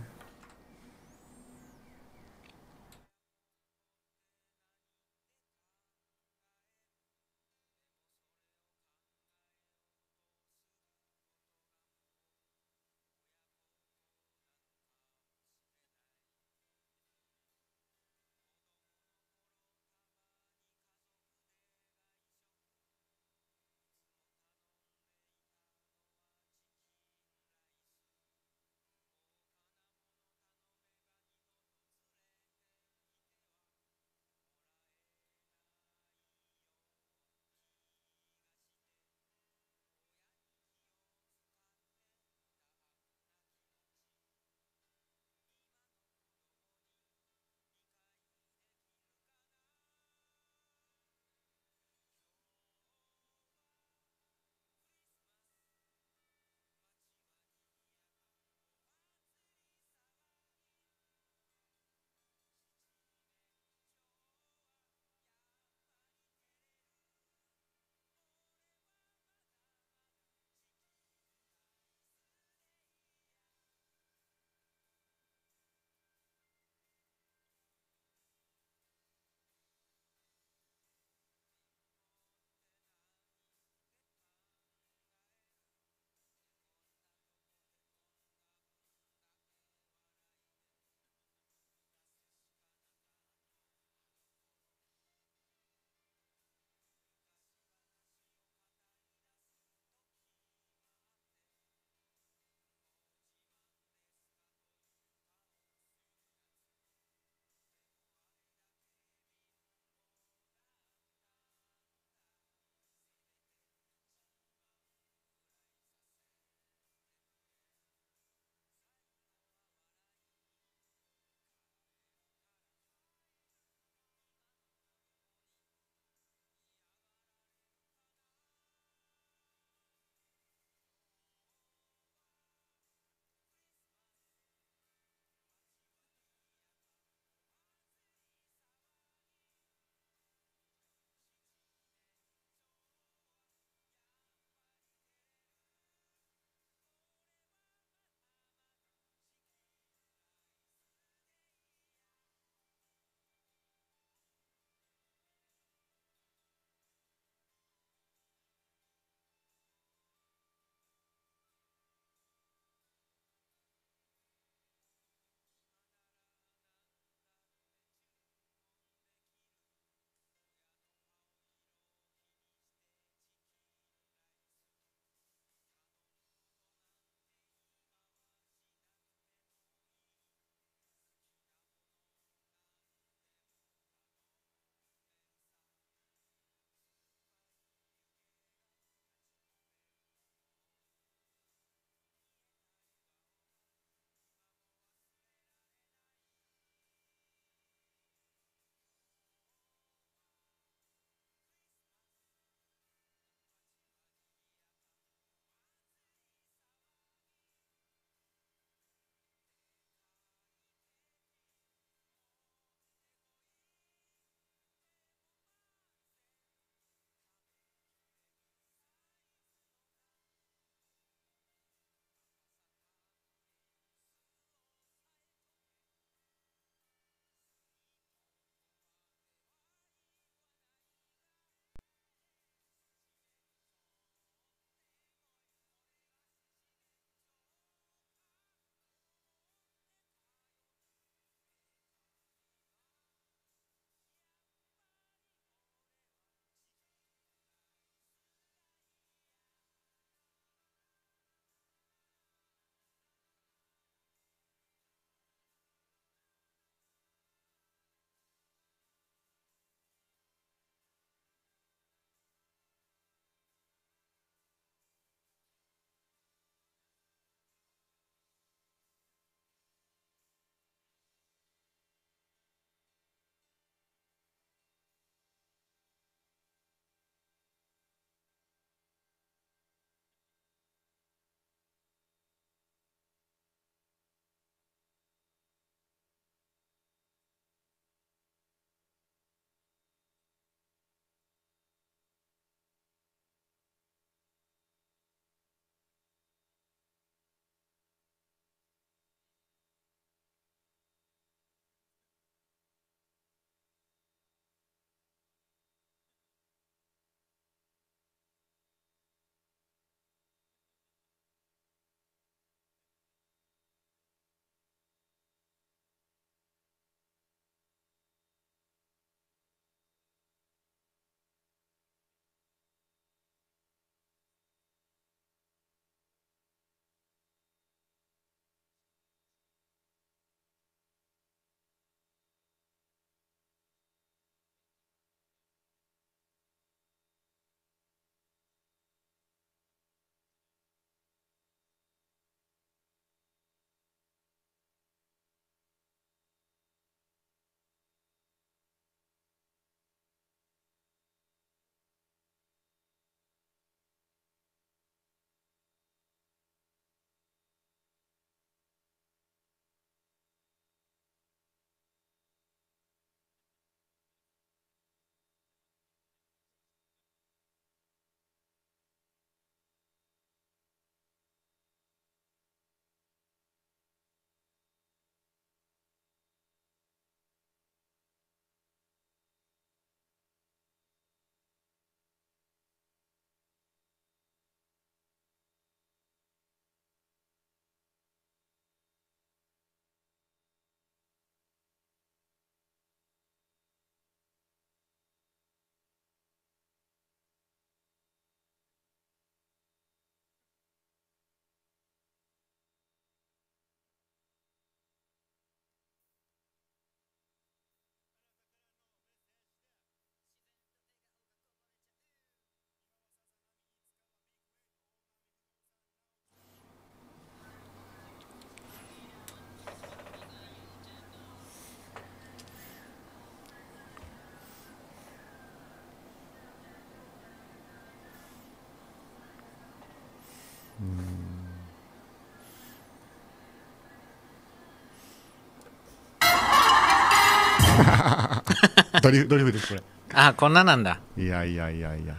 B: ドリフドリフですこれ
A: あこんななんだいやいやいやいや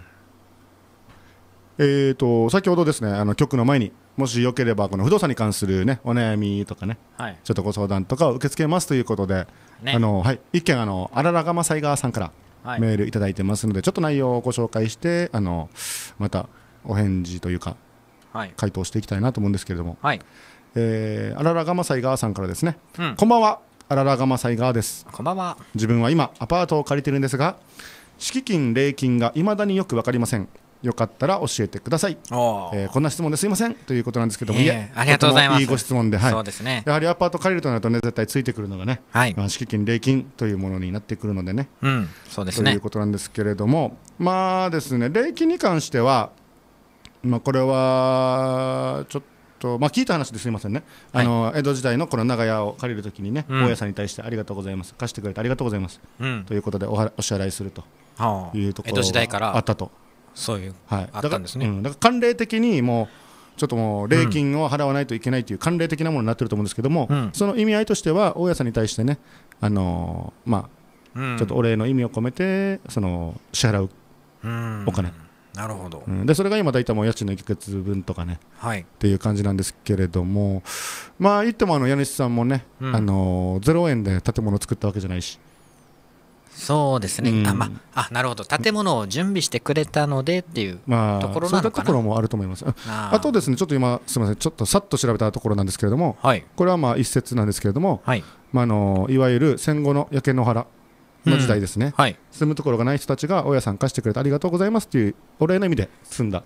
B: えーと先ほどですねあの曲の前にもしよければこの不動産に関するねお悩みとかね、はい、ちょっとご相談とかを受け付けますということで、ね、あのはい、一件あの荒良釜災川さんからメールいただいてますので、ちょっと内容をご紹介してあのまたお返事というか、はい、回答していきたいなと思うんですけれども、はい、えー、あららがまさい川さんからですね、うん、こんばんはあららがまさいがですこんばんは自分は今アパートを借りてるんですが敷金礼金がいまだによく分かりませんよかったら教えてください、えー、こんな質問ですいませんということなんですけども、いえありがとうございますいいご質問で,、はいそうですね、やはりアパート借りるとなるとね絶対ついてくるのがね、はい、敷金礼金というものになってくるのでね、うん、そうですねということなんですけれどもまあですね礼金に関してはまあこれはちょっととまあ、聞いた話ですみませんね、はい、あの江戸時代のこの長屋を借りるときにね、うん、大家さんに対してありがとうございます、貸してくれてありがとうございます、うん、ということでおはお支払いするというところがあったと、そういう、はい、あったんですね。だからうん、から慣例的にもうちょっともう礼金を払わないといけないという慣例的なものになってると思うんですけども、その意味合いとしては大家さんに対してね、あのー、まあ、ちょっとお礼の意味を込めてその支払う
C: お金なるほど、
B: うん、でそれが今、大体もう家賃の1か月分とかね、はい、っていう感じなんですけれども、まあ、言ってもあの家主さんもね、うん、あの0円で建物を作ったわけじゃないし。そうですね、うん、あ、ま
A: あ、なるほど、建物を準備してくれたのでっていうと
B: ころなのかな、まあ、そういったところもあると思います、あとですね、ちょっと今、すみません、ちょっとさっと調べたところなんですけれども、はい、これはまあ一説なんですけれども、はいまあ、あのいわゆる戦後の焼け野原の時代ですね、うんはい、住むところがない人たちが大家さん貸してくれてありがとうございますというお礼の意味で積んだ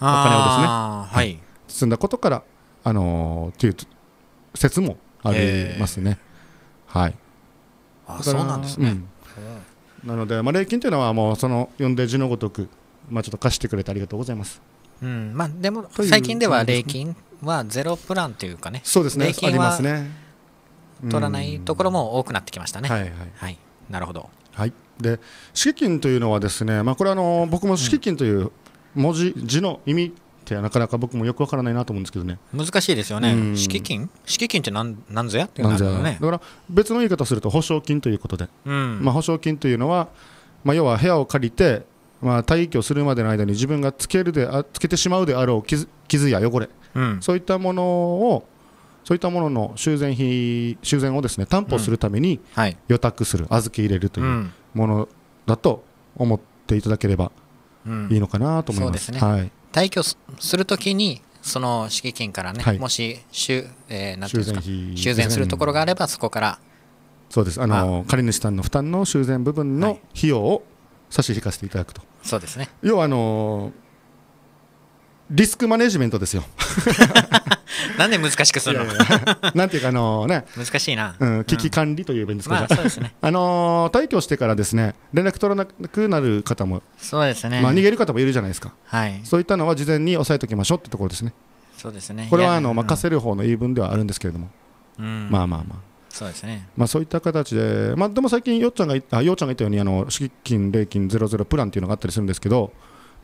B: お金をですね、はい、積んだことから、あのー、ていう説もありますね。はい、
C: あそうなんですね、う
B: ん、なので、まあ、礼金というのはもうその呼んで字のごとく、まあ、ちょっと貸してくれてありがとうございます。うん
A: まあ、でも最近では礼金はゼロプランというかね、そうですね、ありますね。取らないところも多くなってきましたね。はい、はい、はいなるほど、
B: はい、で敷金というのはですね、まあ、これあの僕も敷金という文字、うん、字の意味ってなかなか僕もよくわからないなと思うんですけどね難しいですよね、敷
A: 金敷金ってなんなんぞやってなるよね
B: だから別の言い方すると保証金ということで、うん、まあ、保証金というのは、まあ、要は部屋を借りて、まあ、退去するまでの間に自分がつけるであつけてしまうであろう傷や汚れ、うん、そういったものをそういったものの修繕費修繕をですね担保するために予託する、預け入れるというものだと思っていただければいいのかなと思います。うん、そうですね、はい、
A: 退去するときにその敷金からね、はい、もし修,、えー、なんていう修繕するところがあればそこから
B: そうですあの借主さんの負担の修繕部分の費用を差し引かせていただくと、はい、そうですね要はあのー、リスクマネジメントですよ
A: なんで難しくするの なんていうかあのね難しいな、うん、危機管理というべんですけど、まあ、そう
B: ですね あのー、退去してからですね連絡取らなくなる方も
A: そうですねまあ逃
B: げる方もいるじゃないですかはいそういったのは事前に押さえておきましょうってところですねそうですねこれはあの任せる方の言い分ではあるんですけれども、うん、まあまあまあそうですね。まあそういった形で、まあでも最近よっちゃんがあようちゃんが言ったようにあの敷金礼金ゼロゼロプランっていうのがあったりするんですけど、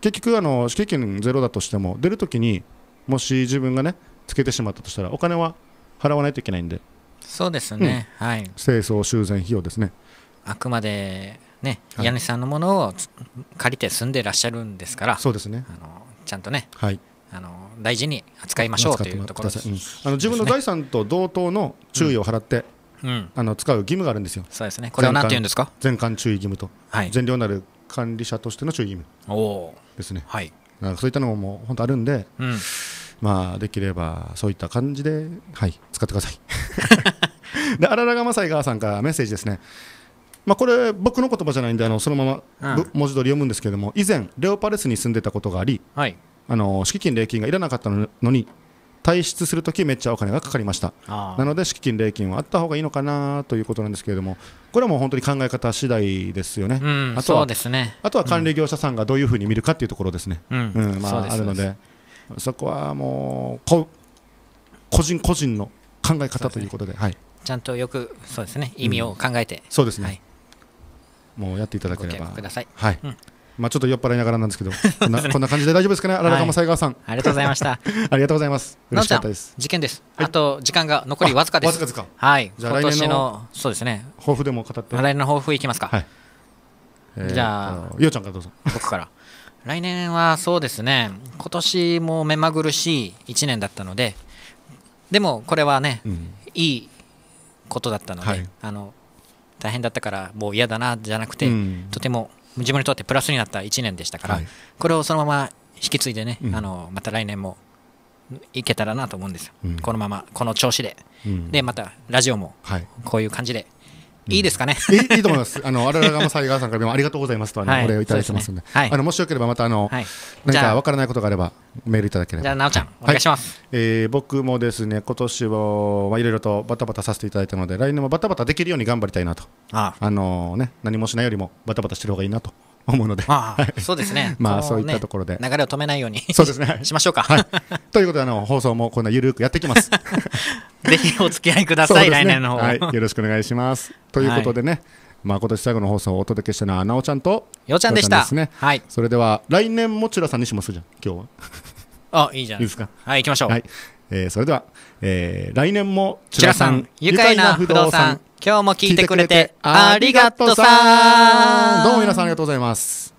B: 結局あの敷金ゼロだとしても出るときにもし自分がねつけてしまったとしたらお金は払わないといけないんで
A: そうですね、う
B: ん、はい清掃修繕費用ですね
A: あくまでね、家主さんのものを借りて住んでらっしゃるんですからそうですねあのちゃんとね、はい、あの大事に扱いましょうというところです、うん、あの自分の
B: 財産と同等の注意を払って、うん、うん、あの使う義務があるんですよそうですねこれは何て言うんですか全館注意義務と、はい、善良なる管理者としての注意義務ですね、はい、そういったのも本当あるんで、うんまあ、できればそういった感じで、はい、使ってください。で、荒ら正が川さんからメッセージですね。まあ、これ僕の言葉じゃないんであのそのまま、うん、文字通り読むんですけれども以前レオパレスに住んでたことがあり、はい、あの敷金礼金がいらなかったのに退出するときめっちゃお金がかかりましたなので敷金礼金はあった方がいいのかなということなんですけれどもこれはもう本当に考え方次第ですよね、うん、あとは、ね、あとは管理業者さんがどういうふうに見るかっていうところですね、うん、うん、まあ、あるのでそこはもうこ個人個人の考え方ということで、ねはい、
A: ちゃんとよくそうですね意味を考えて、うん、そうですね、はい、
B: もうやっていただければはい、うん、まあちょっと酔っ払いながらなんですけど こんな、こんな感じで大丈夫ですかね、荒川正川さん、ありがとうございました。ありがとうございます。嬉しかったです。
A: 事件です、あと時間が残りわずかです。わずかですか。はい。じゃあ来年の
B: そうですね。抱負でも語って。来年の抱負
A: いきますか。はい。えー、じゃあ、ゆうちゃんからどうぞ。僕から。来年はそうですね、今年も目まぐるしい1年だったので、でもこれはね、うん、いいことだったので、はい、あの大変だったからもう嫌だなじゃなくて、うん、とても自分にとってプラスになった1年でしたから、はい、これをそのまま引き継いでね、うん、あのまた来年もいけたらなと思うんですよ、このままこの調子で、
D: でま
B: た
A: ラジオもこういう感じ
B: で、いいですかね。いいと思います。あの、あららがまさいがさんからもありがとうございますと、あの、お礼をいただいてますんで。あの、もしよければ、また、あの、何かわからないことがあれば、メールいただければ。じゃあ、なおちゃん、お願いします。ええ、僕もですね、今年はまあいろいろとバタバタさせていただいたので、来年もバタバタできるように頑張りたいなと。あの、ね、何もしないよりも、バタバタしてる方がいいなと。思うので、
A: そうですね、まあそういったところで、流れを止めないように
B: そうですねしましょうか。ということであの放送もこんなゆるくやってきます。ぜ
A: ひお付き合いください、来年のはい、よ
B: ろしくお願いします。ということでね、まあ今年最後の放送をお届けしたのはなおちゃんとようちゃんでした。はい。それでは来年もちらさんにしますじゃん今日
C: は。あいいじゃん。いいですか。はい行きましょう。はい、
B: えそれでは。えー、来年もちらさん
C: 愉快な不動産今日も聞いてくれてありがとうさんどうも皆さんあり
B: がとうございます